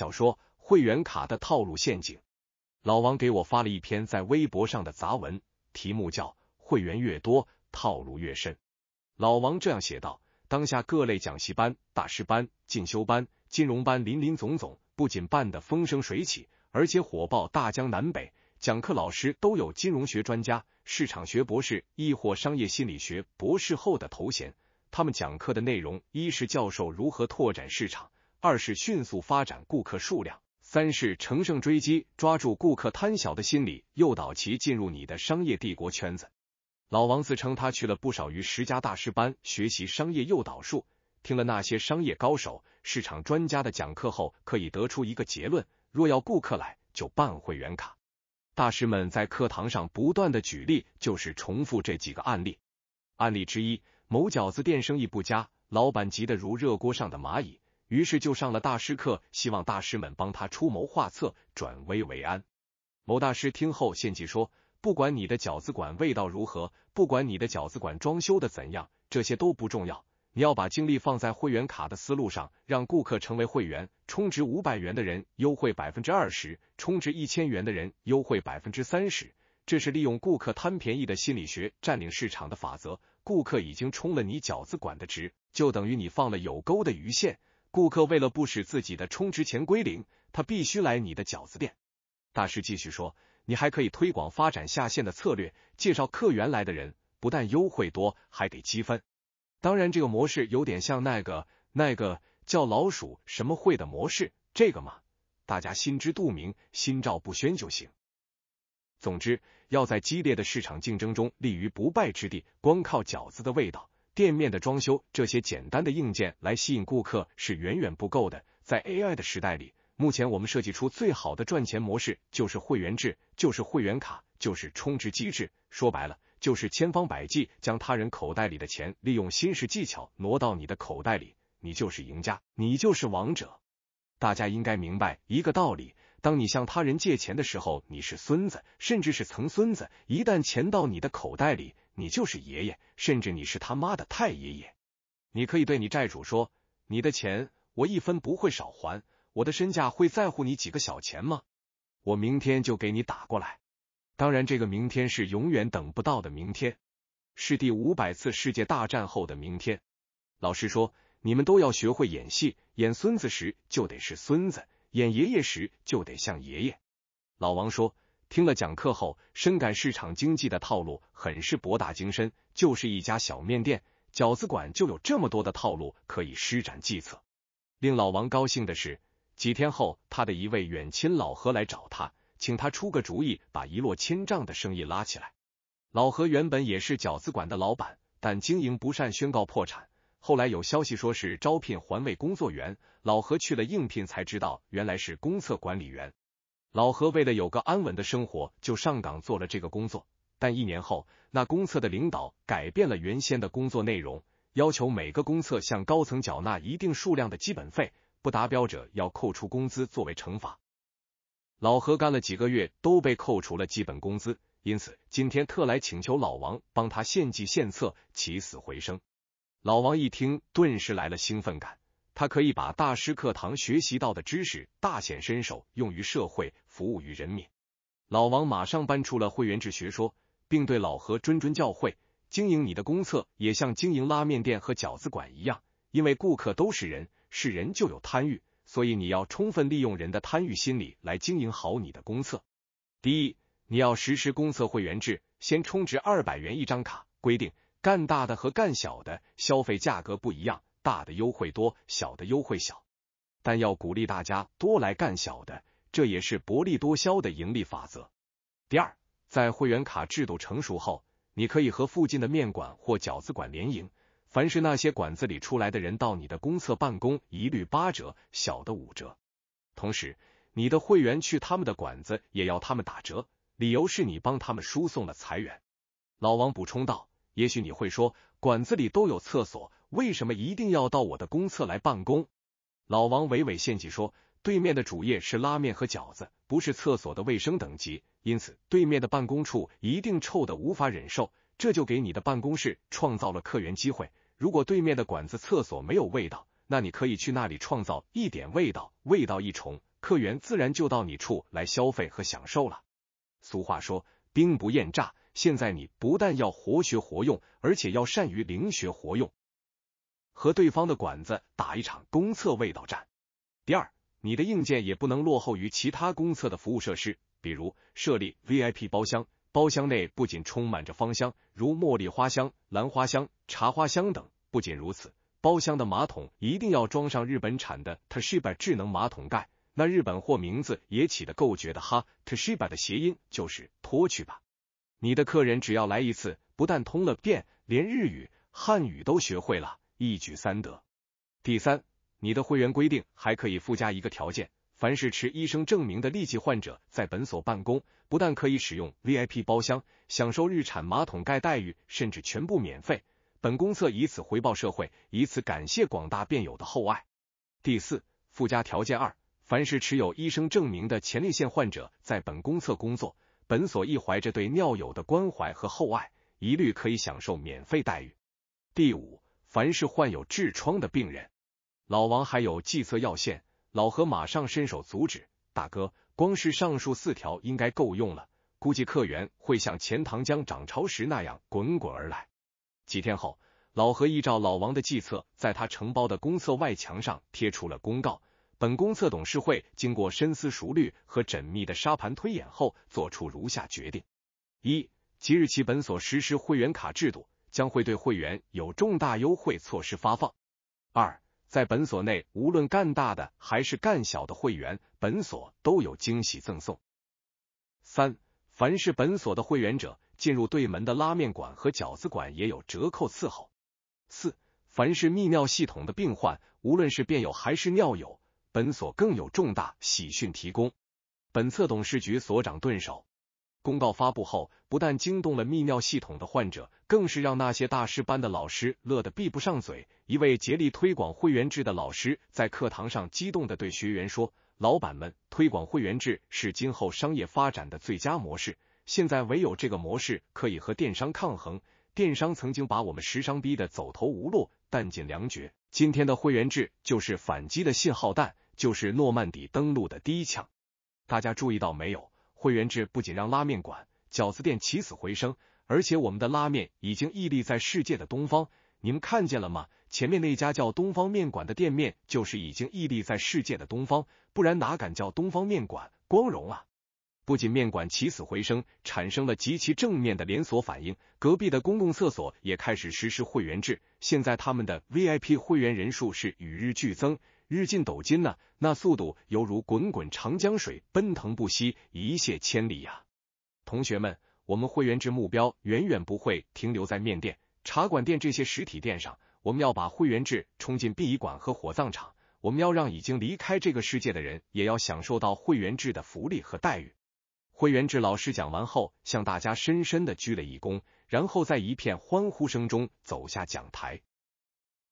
小说会员卡的套路陷阱。老王给我发了一篇在微博上的杂文，题目叫《会员越多，套路越深》。老王这样写道：当下各类讲习班、大师班、进修班、金融班林林总总，不仅办得风生水起，而且火爆大江南北。讲课老师都有金融学专家、市场学博士，亦或商业心理学博士后的头衔。他们讲课的内容，一是教授如何拓展市场。二是迅速发展顾客数量，三是乘胜追击，抓住顾客贪小的心理，诱导其进入你的商业帝国圈子。老王自称他去了不少于十家大师班学习商业诱导术，听了那些商业高手、市场专家的讲课后，可以得出一个结论：若要顾客来，就办会员卡。大师们在课堂上不断的举例，就是重复这几个案例。案例之一，某饺子店生意不佳，老板急得如热锅上的蚂蚁。于是就上了大师课，希望大师们帮他出谋划策，转危为安。某大师听后献计说：“不管你的饺子馆味道如何，不管你的饺子馆装修的怎样，这些都不重要。你要把精力放在会员卡的思路上，让顾客成为会员。充值五百元的人优惠百分之二十，充值一千元的人优惠百分之三十。这是利用顾客贪便宜的心理学占领市场的法则。顾客已经充了你饺子馆的值，就等于你放了有钩的鱼线。”顾客为了不使自己的充值钱归零，他必须来你的饺子店。大师继续说，你还可以推广发展下线的策略，介绍客源来的人不但优惠多，还给积分。当然，这个模式有点像那个那个叫老鼠什么会的模式，这个嘛，大家心知肚明，心照不宣就行。总之，要在激烈的市场竞争中立于不败之地，光靠饺子的味道。店面的装修，这些简单的硬件来吸引顾客是远远不够的。在 AI 的时代里，目前我们设计出最好的赚钱模式就是会员制，就是会员卡，就是充值机制。说白了，就是千方百计将他人口袋里的钱，利用新式技巧挪到你的口袋里，你就是赢家，你就是王者。大家应该明白一个道理：当你向他人借钱的时候，你是孙子，甚至是曾孙子；一旦钱到你的口袋里，你就是爷爷，甚至你是他妈的太爷爷。你可以对你债主说，你的钱我一分不会少还，我的身价会在乎你几个小钱吗？我明天就给你打过来，当然这个明天是永远等不到的。明天是第五百次世界大战后的明天。老实说，你们都要学会演戏，演孙子时就得是孙子，演爷爷时就得像爷爷。老王说。听了讲课后，深感市场经济的套路很是博大精深。就是一家小面店、饺子馆，就有这么多的套路可以施展计策。令老王高兴的是，几天后他的一位远亲老何来找他，请他出个主意，把一落千丈的生意拉起来。老何原本也是饺子馆的老板，但经营不善，宣告破产。后来有消息说是招聘环卫工作员，老何去了应聘，才知道原来是公厕管理员。老何为了有个安稳的生活，就上岗做了这个工作。但一年后，那公厕的领导改变了原先的工作内容，要求每个公厕向高层缴纳一定数量的基本费，不达标者要扣除工资作为惩罚。老何干了几个月，都被扣除了基本工资，因此今天特来请求老王帮他献计献策，起死回生。老王一听，顿时来了兴奋感。他可以把大师课堂学习到的知识大显身手，用于社会，服务于人民。老王马上搬出了会员制学说，并对老何谆谆教诲：经营你的公厕也像经营拉面店和饺子馆一样，因为顾客都是人，是人就有贪欲，所以你要充分利用人的贪欲心理来经营好你的公厕。第一，你要实施公厕会员制，先充值二百元一张卡，规定干大的和干小的消费价格不一样。大的优惠多，小的优惠小，但要鼓励大家多来干小的，这也是薄利多销的盈利法则。第二，在会员卡制度成熟后，你可以和附近的面馆或饺子馆联营，凡是那些馆子里出来的人到你的公厕办公，一律八折，小的五折。同时，你的会员去他们的馆子也要他们打折，理由是你帮他们输送了财源。老王补充道：“也许你会说，馆子里都有厕所。”为什么一定要到我的公厕来办公？老王娓娓献计说：“对面的主页是拉面和饺子，不是厕所的卫生等级，因此对面的办公处一定臭的无法忍受，这就给你的办公室创造了客源机会。如果对面的管子厕所没有味道，那你可以去那里创造一点味道，味道一重，客源自然就到你处来消费和享受了。俗话说，兵不厌诈。现在你不但要活学活用，而且要善于灵学活用。”和对方的馆子打一场公厕味道战。第二，你的硬件也不能落后于其他公厕的服务设施，比如设立 VIP 包厢，包厢内不仅充满着芳香，如茉莉花香、兰花香、茶花香等。不仅如此，包厢的马桶一定要装上日本产的 Toshiba 智能马桶盖，那日本货名字也起的够绝的哈，Toshiba 的谐音就是拖去吧。你的客人只要来一次，不但通了便，连日语、汉语都学会了。一举三得。第三，你的会员规定还可以附加一个条件：凡是持医生证明的痢疾患者在本所办公，不但可以使用 VIP 包厢，享受日产马桶盖待遇，甚至全部免费。本公厕以此回报社会，以此感谢广大便友的厚爱。第四，附加条件二：凡是持有医生证明的前列腺患者在本公厕工作，本所亦怀着对尿友的关怀和厚爱，一律可以享受免费待遇。第五。凡是患有痔疮的病人，老王还有计策要线，老何马上伸手阻止：“大哥，光是上述四条应该够用了，估计客源会像钱塘江涨潮时那样滚滚而来。”几天后，老何依照老王的计策，在他承包的公厕外墙上贴出了公告：“本公厕董事会经过深思熟虑和缜密的沙盘推演后，做出如下决定：一，即日起本所实施会员卡制度。”将会对会员有重大优惠措施发放。二，在本所内，无论干大的还是干小的会员，本所都有惊喜赠送。三，凡是本所的会员者，进入对门的拉面馆和饺子馆也有折扣伺候。四，凡是泌尿系统的病患，无论是便友还是尿友，本所更有重大喜讯提供。本册董事局所长顿首。公告发布后，不但惊动了泌尿系统的患者，更是让那些大师班的老师乐得闭不上嘴。一位竭力推广会员制的老师在课堂上激动的对学员说：“老板们，推广会员制是今后商业发展的最佳模式。现在唯有这个模式可以和电商抗衡。电商曾经把我们时商逼得走投无路、弹尽粮绝。今天的会员制就是反击的信号弹，就是诺曼底登陆的第一枪。大家注意到没有？”会员制不仅让拉面馆、饺子店起死回生，而且我们的拉面已经屹立在世界的东方。你们看见了吗？前面那家叫“东方面馆”的店面，就是已经屹立在世界的东方，不然哪敢叫东方面馆？光荣！啊！不仅面馆起死回生，产生了极其正面的连锁反应，隔壁的公共厕所也开始实施会员制。现在他们的 VIP 会员人数是与日俱增。日进斗金呢，那速度犹如滚滚长江水，奔腾不息，一泻千里呀！同学们，我们会员制目标远远不会停留在面店、茶馆店这些实体店上，我们要把会员制冲进殡仪馆和火葬场，我们要让已经离开这个世界的人也要享受到会员制的福利和待遇。会员制老师讲完后，向大家深深的鞠了一躬，然后在一片欢呼声中走下讲台。